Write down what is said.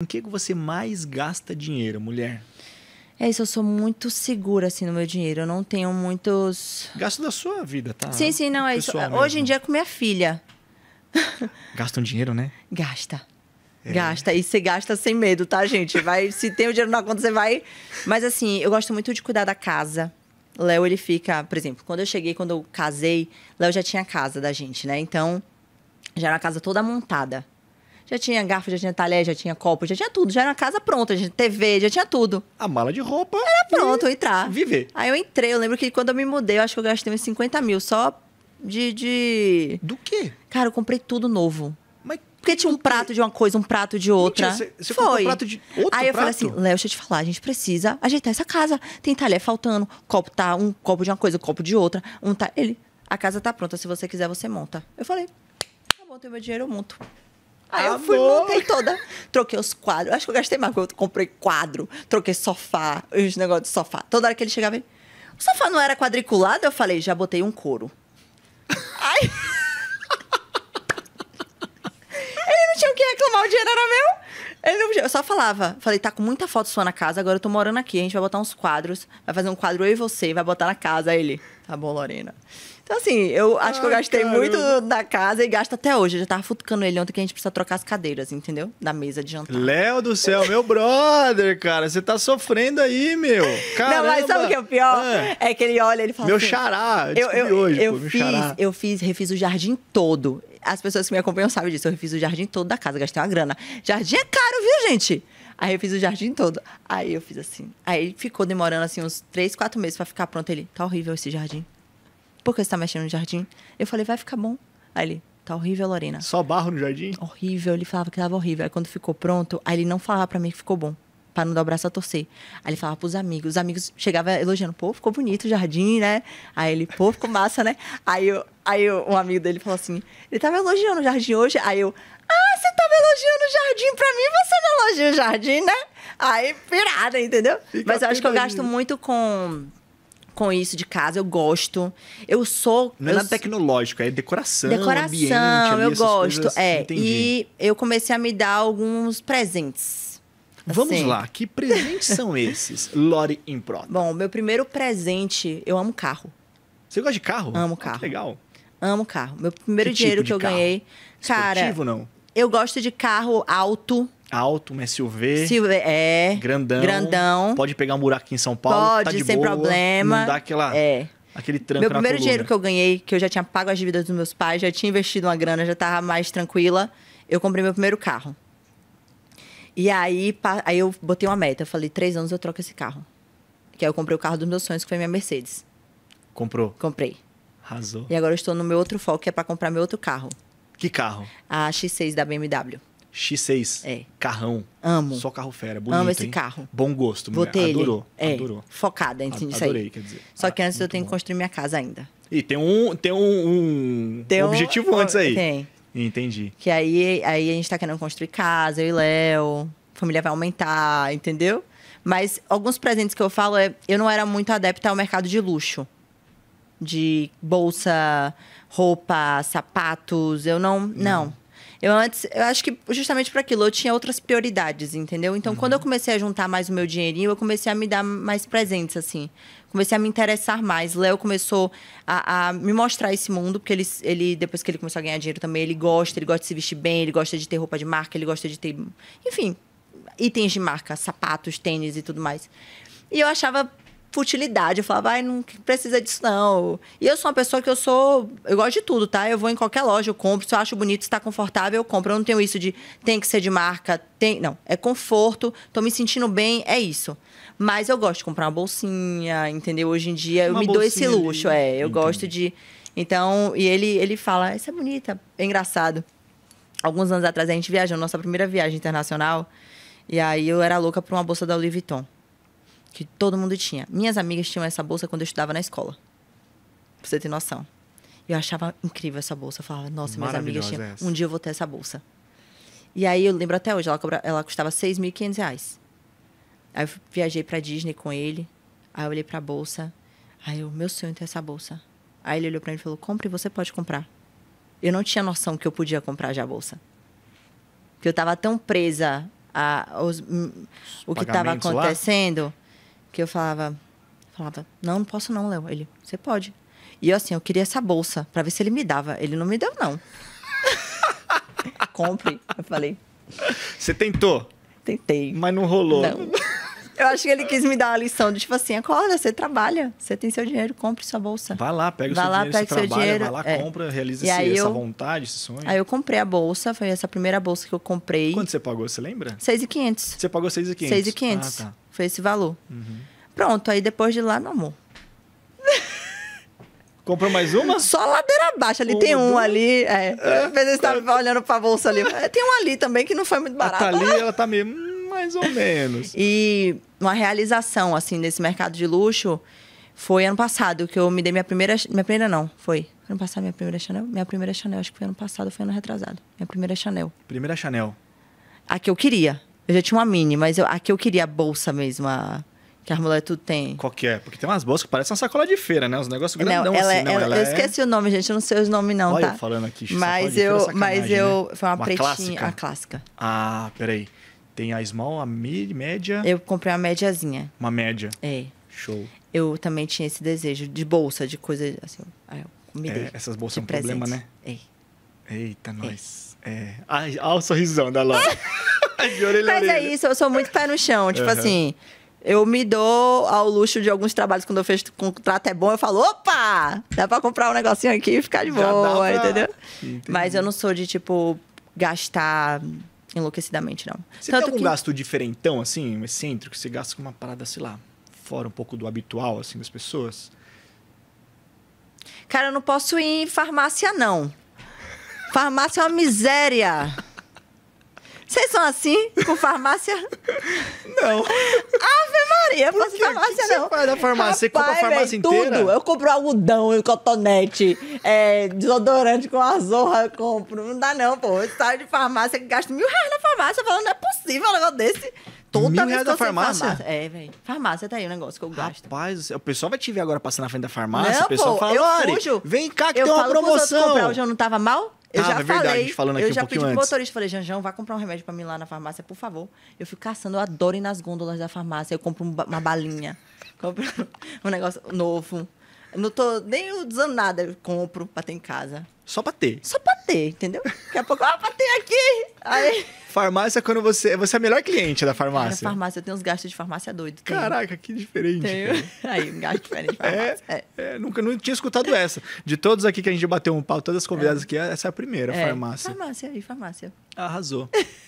Em que, você mais gasta dinheiro, mulher? É isso, eu sou muito segura, assim, no meu dinheiro. Eu não tenho muitos... Gasto da sua vida, tá? Sim, sim, não, é isso. Mesmo. Hoje em dia é com minha filha. Gasta um dinheiro, né? Gasta. É. Gasta. E você gasta sem medo, tá, gente? Vai, se tem o dinheiro na conta, você vai... Mas, assim, eu gosto muito de cuidar da casa. Léo, ele fica... Por exemplo, quando eu cheguei, quando eu casei, Léo já tinha a casa da gente, né? Então, já era a casa toda montada já tinha garfo, já tinha talher, já tinha copo, já tinha tudo. Já era uma casa pronta, já tinha TV, já tinha tudo. A mala de roupa. Era pronto, entrar. Viver. Aí eu entrei, eu lembro que quando eu me mudei, eu acho que eu gastei uns 50 mil só de. de... Do quê? Cara, eu comprei tudo novo. Mas porque tinha um prato de uma coisa, um prato de outra. Mentira, você, você Foi. Um prato de outro Aí eu prato? falei assim, Léo, deixa eu te falar, a gente precisa ajeitar essa casa. Tem talher faltando, copo tá, um copo de uma coisa, um copo de outra. Um tá... Ele, a casa tá pronta, se você quiser, você monta. Eu falei, tá bom, tenho meu dinheiro, eu monto. Aí Amor. eu fui, montei toda. Troquei os quadros. Acho que eu gastei mais, porque eu comprei quadro, troquei sofá, os negócios de sofá. Toda hora que ele chegava, ele, o sofá não era quadriculado? Eu falei, já botei um couro. Ai. ele não tinha o que reclamar, o dinheiro era meu. Ele não, eu só falava, falei, tá com muita foto sua na casa, agora eu tô morando aqui, a gente vai botar uns quadros, vai fazer um quadro eu e você, vai botar na casa. Aí ele. Tá bom, Lorena. Então, assim, eu acho Ai, que eu gastei muito da casa e gasto até hoje. Eu já tava futucando ele ontem que a gente precisa trocar as cadeiras, entendeu? Da mesa de jantar. Léo do céu, meu brother, cara. Você tá sofrendo aí, meu. Caramba. Não, mas sabe o que é o pior? É, é que ele olha e ele fala Meu assim, xará. Eu, eu, hoje, eu, pô, fiz, xará. eu fiz, refiz o jardim todo. As pessoas que me acompanham sabem disso. Eu refiz o jardim todo da casa, gastei uma grana. Jardim é caro, viu, gente? Aí eu fiz o jardim todo. Aí eu fiz assim. Aí ficou demorando assim uns três, quatro meses para ficar pronto. Ele, tá horrível esse jardim. Por que você tá mexendo no jardim? Eu falei, vai ficar bom. Aí ele, tá horrível, Lorena. Só barro no jardim? Horrível. Ele falava que tava horrível. Aí quando ficou pronto, aí ele não falava para mim que ficou bom para não dar o braço a torcer. Aí ele falava pros amigos, os amigos chegavam elogiando, pô, ficou bonito o jardim, né? Aí ele, pô, ficou massa, né? Aí, eu, aí eu, um amigo dele falou assim, ele tava elogiando o jardim hoje, aí eu, ah, você tava elogiando o jardim, pra mim de jardim, né? Aí pirada, entendeu? Fica Mas eu acho que eu gasto muito com com isso de casa, eu gosto. Eu sou. Não eu é nada tecnológico, é decoração. Decoração, ambiente, ali, eu gosto. Coisas, é. Entendi. E eu comecei a me dar alguns presentes. Vamos assim. lá, que presentes são esses, Lori Improta? Bom, meu primeiro presente, eu amo carro. Você gosta de carro? Amo carro. Ah, que legal. Amo carro. Meu primeiro que tipo dinheiro tipo que eu carro? ganhei. Cara. não? Eu gosto de carro alto alto, um SUV. Silver, é. Grandão. Grandão. Pode pegar um buraco em São Paulo. Tá pode, tá sem boa, problema. Não dá aquela. É. Aquele tranco. Meu primeiro dinheiro que eu ganhei, que eu já tinha pago as dívidas dos meus pais, já tinha investido uma grana, já tava mais tranquila, eu comprei meu primeiro carro. E aí, aí eu botei uma meta. Eu falei, três anos eu troco esse carro. Que aí eu comprei o carro dos meus sonhos, que foi minha Mercedes. Comprou? Comprei. Arrasou. E agora eu estou no meu outro foco, que é para comprar meu outro carro. Que carro? A X6 da BMW. X6. É. Carrão. Amo. Só carro fera. Bonito, Amo esse hein? carro. Bom gosto, mulher. Vou Adorou. É. Adorou. Focada antes isso aí. Adorei, quer dizer. Só que ah, antes ah, eu tenho bom. que construir minha casa ainda. E tem um, tem um, um, tem um objetivo um, antes aí. Tem. Entendi. Que aí, aí a gente tá querendo construir casa, eu e Léo. Família vai aumentar, entendeu? Mas alguns presentes que eu falo é. Eu não era muito adepta ao mercado de luxo. De bolsa, roupa, sapatos. Eu não. Não. não. Eu antes, eu acho que justamente por aquilo, eu tinha outras prioridades, entendeu? Então, uhum. quando eu uhum. comecei a juntar mais o meu dinheirinho, eu comecei a me dar mais presentes, assim. Comecei a me interessar mais. Léo começou a, a, me mostrar esse mundo, porque ele, ele, depois que ele começou a ganhar dinheiro também, ele gosta, ele gosta de se vestir bem, ele gosta de ter roupa de marca, ele gosta de ter. Enfim, itens de marca, sapatos, tênis e tudo mais. E eu achava futilidade. Eu falava, ai, não precisa disso, não. E eu sou uma pessoa que eu sou. Eu gosto de tudo, tá? Eu vou em qualquer loja, eu compro. Se eu acho bonito, se tá confortável, eu compro. Eu não tenho isso de tem que ser de marca, tem. Não, é conforto, tô me sentindo bem, é isso. Mas eu gosto de comprar uma bolsinha, entendeu? Hoje em dia eu me dou esse luxo, ali. é. Eu Entendi. gosto de. Então, e ele, ele fala, isso é bonita, é engraçado. Alguns anos atrás a gente viajou, nossa primeira viagem internacional. E aí eu era louca por uma bolsa da Louis Vuitton que todo mundo tinha. Minhas amigas tinham essa bolsa quando eu estudava na escola. Pra você ter noção. Eu achava incrível essa bolsa. Eu falava, nossa, minhas amigas tinham. Essa. Um dia eu vou ter essa bolsa. E aí eu lembro até hoje, ela, cobra, ela custava 6.500 reais. Aí eu viajei pra Disney com ele. Aí eu olhei pra bolsa. Aí eu, meu sonho é ter essa bolsa. Aí ele olhou pra mim e falou: compre, você pode comprar. Eu não tinha noção que eu podia comprar já a bolsa. Porque eu tava tão presa a, hum, o que estava acontecendo. Lá? que eu falava, falava, não, não posso não, Léo. Ele, você pode. E eu, assim, eu queria essa bolsa para ver se ele me dava. Ele não me deu, não. Compre. Eu falei. Você tentou? Tentei. Mas não rolou. Não. Eu acho que ele quis me dar uma lição de tipo assim: acorda, você trabalha, você tem seu dinheiro, compre sua bolsa. Vai lá, pega vai o seu lá, dinheiro, pega seu trabalha, dinheiro. vai lá, é. compra, realiza esse, essa vontade, esse sonho. Aí eu comprei a bolsa, foi essa primeira bolsa que eu comprei. Quanto você pagou, você lembra? 6,500. Você pagou 6,500? 6,500. Ah, tá. Foi esse valor. Uhum. Pronto, aí depois de lá, meu amor. Comprou mais uma? Só ladeira abaixo. Ali tem um ali. É. é. Às vezes você tá é. olhando pra bolsa ali. Tem um ali também que não foi muito barato. tá ali, ela tá meio. Hum, mais ou menos. e uma realização, assim, desse mercado de luxo foi ano passado que eu me dei minha primeira. Minha primeira não, foi. Ano passado, minha primeira Chanel? Minha primeira Chanel, acho que foi ano passado, foi ano retrasado. Minha primeira Chanel. Primeira Chanel? A que eu queria. Eu já tinha uma mini, mas eu, a que eu queria, a bolsa mesmo, a, que a mulher tudo tem. Qual que é? Porque tem umas bolsas que parecem uma sacola de feira, né? Os negócios grandão não, ela, é, assim. Não, né? ela, eu é... esqueci o nome, gente, eu não sei os nomes não, Olha tá? eu falando aqui, mas eu, é mas eu... Né? Foi uma, uma pretinha, clássica? a clássica. Ah, peraí. Tem a small, a média. Eu comprei uma médiazinha. Uma média. É. Show. Eu também tinha esse desejo de bolsa, de coisa assim. Me dei, é, essas bolsas são um presente. problema, né? É. Eita, é. nós. É. é. Ai, olha o sorrisão da Laura. Mas é isso, eu sou muito pé no chão. Tipo uhum. assim, eu me dou ao luxo de alguns trabalhos quando eu fecho contrato é bom, eu falo, opa, dá pra comprar um negocinho aqui e ficar de boa, pra... entendeu? Entendi. Mas eu não sou de, tipo, gastar enlouquecidamente, não. Você Tanto tem algum que... gasto diferentão, assim, um excêntrico, que você gasta com uma parada, sei lá, fora um pouco do habitual, assim, das pessoas? Cara, eu não posso ir em farmácia, não. Farmácia é uma miséria. Vocês são assim com farmácia? Não. ah, putaria pra essa farmácia, que não. Você vai farmácia, Rapaz, você compra a farmácia véio, inteira? Tudo. Eu compro algodão, e cotonete, é, desodorante com azorra, eu compro. Não dá não, pô. Eu saio de farmácia que gasto mil reais na farmácia, falando, não é possível um negócio desse. Toda mil reais da farmácia? farmácia? É, velho. Farmácia tá aí o negócio que eu gasto. Rapaz, o pessoal vai te ver agora passando na frente da farmácia, não, o pessoal pô, fala, eu fujo. vem cá que eu tem uma promoção. Comprar, hoje eu não tava mal? Eu ah, já é verdade, falei, falando aqui eu um já pedi pro antes. motorista, falei, Janjão, vá comprar um remédio para mim lá na farmácia, por favor. Eu fico caçando, eu adoro ir nas gôndolas da farmácia, eu compro uma balinha, compro um negócio novo. Não tô nem usando nada, eu compro pra ter em casa. Só pra ter. Só pra ter, entendeu? Daqui a pouco, ah, pra ter aqui! Aí... Farmácia, quando você. Você é a melhor cliente da farmácia. É farmácia, eu tenho uns gastos de farmácia doido. Tenho. Caraca, que diferente. Tenho... Aí, um gasto diferente de é, farmácia. É, é. é, nunca não tinha escutado essa. De todos aqui que a gente bateu um pau, todas as convidadas é. aqui, essa é a primeira, é. farmácia. Farmácia, aí, farmácia. Arrasou.